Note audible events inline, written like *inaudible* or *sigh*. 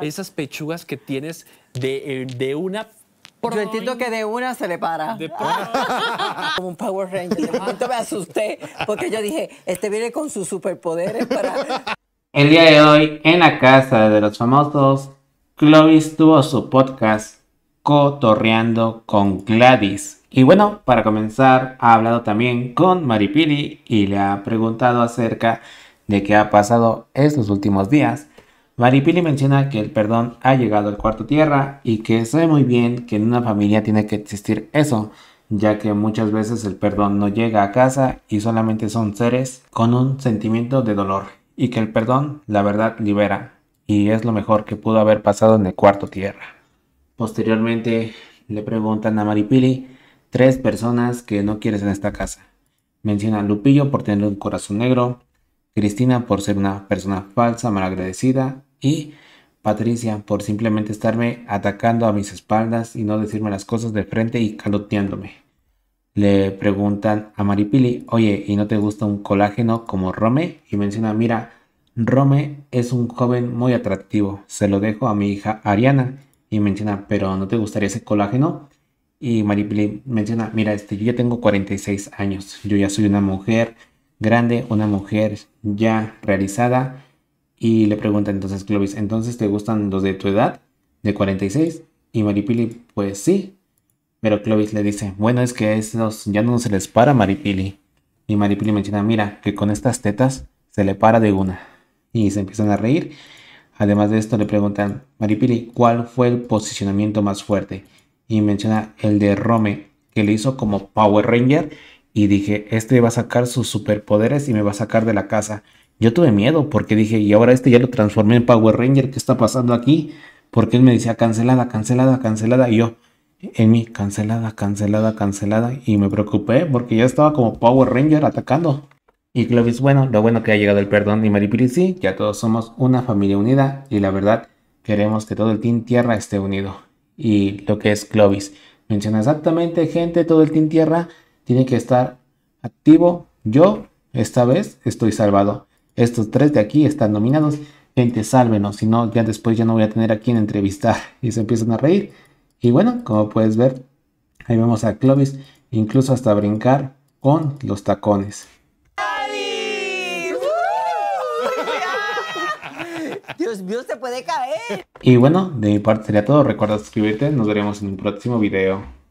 esas pechugas que tienes de, eh, una... Yo entiendo que de una se le para. *laughs* Como un Power Ranger. me asusté porque yo dije, este viene con sus superpoderes para... El día de hoy, en la casa de los famosos, Clovis tuvo su podcast Cotorreando con Gladys. Y bueno, para comenzar, ha hablado también con Maripili y le ha preguntado acerca de qué ha pasado estos últimos días Maripili menciona que el perdón ha llegado al cuarto tierra y que sabe muy bien que en una familia tiene que existir eso, ya que muchas veces el perdón no llega a casa y solamente son seres con un sentimiento de dolor y que el perdón, la verdad, libera y es lo mejor que pudo haber pasado en el cuarto tierra. Posteriormente le preguntan a Maripili tres personas que no quieres en esta casa. Mencionan Lupillo por tener un corazón negro, Cristina por ser una persona falsa, malagradecida y Patricia por simplemente estarme atacando a mis espaldas y no decirme las cosas de frente y caloteándome. Le preguntan a Maripili, oye, ¿y no te gusta un colágeno como Rome? Y menciona, mira, Rome es un joven muy atractivo, se lo dejo a mi hija Ariana. Y menciona, pero ¿no te gustaría ese colágeno? Y Maripili menciona, mira, este, yo ya tengo 46 años, yo ya soy una mujer grande, una mujer ya realizada y le pregunta entonces Clovis, ¿entonces te gustan los de tu edad? ¿De 46? Y Maripili, pues sí. Pero Clovis le dice, bueno, es que esos ya no se les para Maripili. Y Maripili menciona, mira, que con estas tetas se le para de una. Y se empiezan a reír. Además de esto le preguntan, Maripili, ¿cuál fue el posicionamiento más fuerte? Y menciona el de Rome, que le hizo como Power Ranger. Y dije, este va a sacar sus superpoderes y me va a sacar de la casa. Yo tuve miedo porque dije, y ahora este ya lo transformé en Power Ranger, ¿qué está pasando aquí? Porque él me decía, cancelada, cancelada, cancelada. Y yo, en mí, cancelada, cancelada, cancelada. Y me preocupé porque ya estaba como Power Ranger atacando. Y Clovis, bueno, lo bueno que ha llegado el perdón y Maripiri sí, ya todos somos una familia unida y la verdad queremos que todo el Team Tierra esté unido. Y lo que es Clovis, menciona exactamente, gente, todo el Team Tierra tiene que estar activo. Yo, esta vez, estoy salvado. Estos tres de aquí están nominados. Gente, sálvenos, si no, ya después ya no voy a tener a quien entrevistar. *laughs* Y se empiezan a reír. Y bueno, como puedes ver, ahí vemos a Clovis incluso hasta brincar con los tacones. Dios mío, se puede caer. Y bueno, de mi parte sería todo. Recuerda suscribirte. Nos veremos en un próximo video.